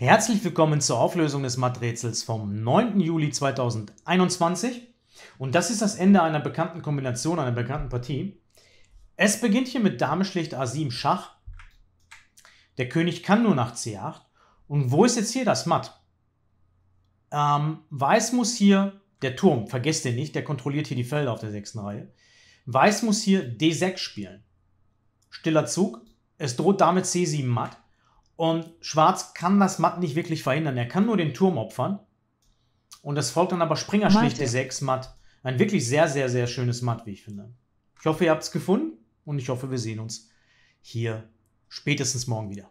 Herzlich willkommen zur Auflösung des Matträtsels vom 9. Juli 2021. Und das ist das Ende einer bekannten Kombination, einer bekannten Partie. Es beginnt hier mit Dame schlicht A7 Schach. Der König kann nur nach C8. Und wo ist jetzt hier das Matt? Ähm, Weiß muss hier, der Turm, vergesst den nicht, der kontrolliert hier die Felder auf der sechsten Reihe. Weiß muss hier D6 spielen. Stiller Zug. Es droht damit C7 Matt. Und Schwarz kann das Matt nicht wirklich verhindern. Er kann nur den Turm opfern. Und es folgt dann aber Springer schlicht D6 Matt. Ein wirklich sehr, sehr, sehr schönes Matt, wie ich finde. Ich hoffe, ihr habt es gefunden und ich hoffe, wir sehen uns hier spätestens morgen wieder.